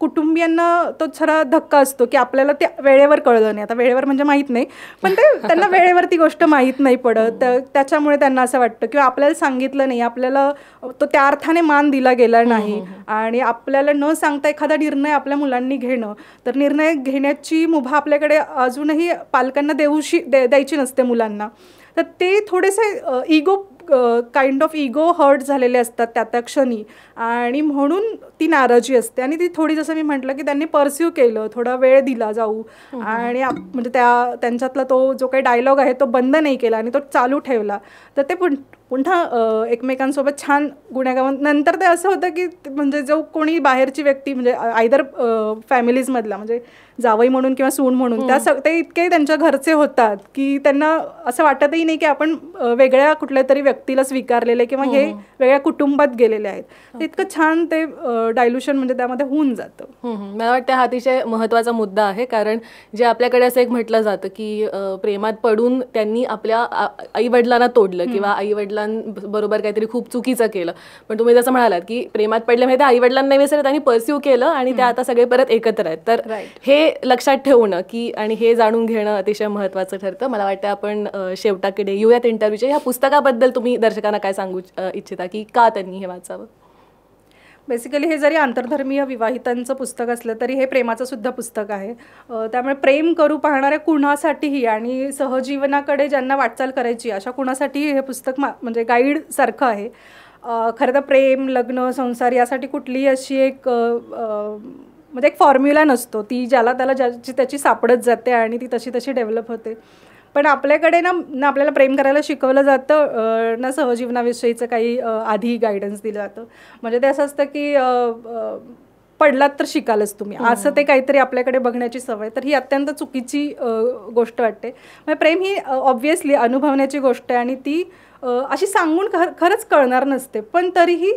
कुटुंबियांना तो छरा धक्का असतो की आपल्याला ते वेळेवर कळलं नाही आता वेळेवर म्हणजे माहीत नाही पण ते त्यांना वेळेवर ती गोष्ट माहीत नाही पडत त्याच्यामुळे त्यांना असं वाटतं किंवा आपल्याला सांगितलं नाही आपल्याला तो त्या अर्थाने मान दिला गेला नाही आणि आपल्याला न सांगता एखादा निर्णय आपल्या मुलांनी घेणं तर निर्णय घेण्याची मुभा आपल्याकडे अजूनही पालकांना त्यांना देऊशी दे द्यायची नसते मुलांना तर ते थोडेसे ego kind of ego hurt झालेले असतात त्या त्या क्षणी आणि म्हणून ती नाराजी असते आणि ती थोडी जसं मी म्हटलं की त्यांनी परस्यू केलं थोडा वेळ दिला जाऊ आणि म्हणजे त्या त्यांच्यातला तो जो काही डायलॉग आहे तो बंद नाही केला आणि तो चालू ठेवला तर ते पण पुन्हा एकमेकांसोबत छान गुण्यागावन नंतर ते असं होतं की म्हणजे जो कोणी बाहेरची व्यक्ती म्हणजे आयदर फॅमिलीजमधला म्हणजे जावई म्हणून किंवा सून म्हणून त्या हो. सग ते इतके त्यांच्या घरचे होतात की त्यांना असं वाटतही नाही की आपण वेगळ्या कुठल्या तरी व्यक्तीला स्वीकारलेले किंवा हो, हे हो. वेगळ्या कुटुंबात गेलेले आहेत इतकं छान ते डायल्युशन म्हणजे त्यामध्ये होऊन जातं मला वाटतं हा अतिशय महत्वाचा मुद्दा आहे कारण जे आपल्याकडे असं एक म्हटलं जातं की प्रेमात पडून त्यांनी आपल्या आई तोडलं किंवा आई वडिलांबरोबर काहीतरी खूप चुकीचं केलं पण तुम्ही जसं म्हणालात की प्रेमात पडले म्हणजे आई वडिलांना विसरत आणि परस्यू केलं आणि ते आता सगळे परत एकत्र आहेत तर हे लक्षात ठेवणं की आणि हे जाणून घेणं अतिशय महत्त्वाचं ठरतं मला वाटतं आपण शेवटाकडे येऊयात इंटरव्ह्यूच्या ह्या पुस्तकाबद्दल तुम्ही दर्शकांना काय सांगू इच्छिता की का त्यांनी हे वाचावं बेसिकली हे जरी आंतरधर्मीय विवाहितांचं पुस्तक असलं तरी हे प्रेमाचं सुद्धा पुस्तक आहे त्यामुळे प्रेम करू पाहणाऱ्या कुणासाठीही आणि सहजीवनाकडे ज्यांना वाटचाल करायची अशा कुणासाठीही हे पुस्तक मा म्हणजे गाईडसारखं आहे खरं तर प्रेम लग्न संसार यासाठी कुठलीही अशी एक म्हणजे एक फॉर्म्युला नसतो ती ज्याला त्याला ज्याची त्याची सापडत जाते आणि ती तशी तशी डेव्हलप होते पण आपल्याकडे ना ना आपल्याला प्रेम करायला शिकवलं जातं ना सहजीवनाविषयीचं काही आधी गायडन्स दिलं जातं म्हणजे ते असं असतं की पडलात तर शिकालच तुम्ही हो असं ते काहीतरी आपल्याकडे बघण्याची सवय तर ही अत्यंत चुकीची गोष्ट वाटते मग म्हणजे प्रेम ही ऑब्व्हियसली अनुभवण्याची गोष्ट आहे आणि ती अशी सांगून खर खरंच कळणार नसते पण तरीही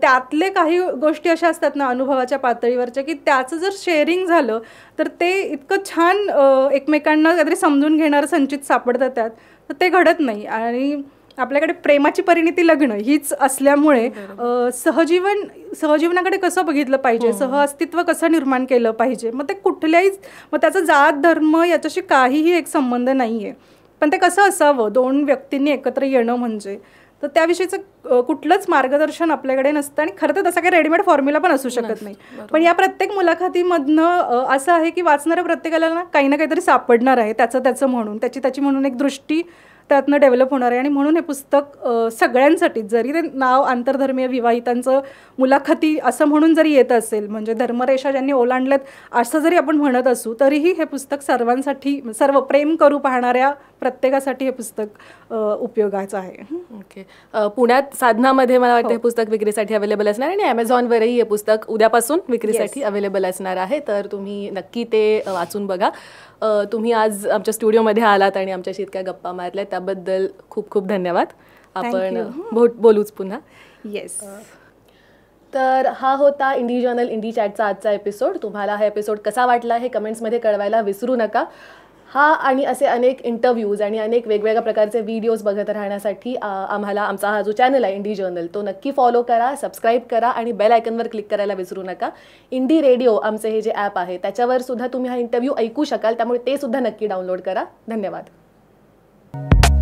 त्यातले काही गोष्टी अशा असतात ना अनुभवाच्या पातळीवरच्या की त्याचं जर शेअरिंग झालं तर ते इतकं छान एकमेकांना काहीतरी समजून घेणारं संचित सापडतात त्यात तर ते घडत नाही आणि आपल्याकडे प्रेमाची परिणिती लग्न हीच असल्यामुळे सहजीवन सहजीवनाकडे कसं बघितलं पाहिजे हो. सह अस्तित्व कसं निर्माण केलं पाहिजे मग ते कुठल्याही मग त्याचा जात धर्म याच्याशी काहीही एक संबंध नाही आहे पण ते कसं असावं दोन व्यक्तींनी एकत्र येणं म्हणजे तर त्याविषयीचं कुठलंच मार्गदर्शन आपल्याकडे नसतं आणि खरं तर तसा काही रेडीमेड फॉर्म्युला पण असू शकत नाही पण या प्रत्येक मुलाखतीमधनं असं आहे की वाचणाऱ्या प्रत्येकाला ना काही ना काहीतरी सापडणार आहे त्याचं त्याचं म्हणून त्याची त्याची म्हणून एक दृष्टी त्यातनं डेव्हलप होणार आहे आणि म्हणून हे पुस्तक सगळ्यांसाठी जरी ते नाव आंतरधर्मीय विवाहितांचं मुलाखती असं म्हणून जरी येत असेल म्हणजे धर्मरेषा ज्यांनी ओलांडल्यात असं जरी आपण म्हणत असू तरीही हे पुस्तक सर्वांसाठी सर्व प्रेम करू पाहणाऱ्या प्रत्येकासाठी हे पुस्तक उपयोगाचं आहे ओके पुण्यात साधनामध्ये मला वाटतं हे हो. पुस्तक विक्रीसाठी अवेलेबल असणार आणि ॲमेझॉनवरही हे पुस्तक उद्यापासून विक्रीसाठी अवेलेबल असणार आहे तर तुम्ही नक्की ते वाचून बघा तुम्ही आज आमच्या स्टुडिओमध्ये आलात आणि आमच्याशी इतक्या गप्पा मारल्या त्याबद्दल खूप खूप धन्यवाद आपण बोलूच पुन्हा येस तर हा होता इंडी जर्नल इंडी चॅटचा आजचा एपिसोड तुम्हाला हा एपिसोड कसा वाटला हे कमेंट्समध्ये कळवायला विसरू नका हा आणि असे अनेक इंटरव्ह्यूज आणि अनेक वेगवेगळ्या प्रकारचे व्हिडिओज बघत राहण्यासाठी आम्हाला आमचा हा जो चॅनल आहे इंडी जर्नल तो नक्की फॉलो करा सबस्क्राईब करा आणि बेल आयकनवर क्लिक करायला विसरू नका इंडी रेडिओ आमचे हे जे ॲप आहे त्याच्यावर सुद्धा तुम्ही हा इंटरव्ह्यू ऐकू शकाल त्यामुळे ते सुद्धा नक्की डाउनलोड करा धन्यवाद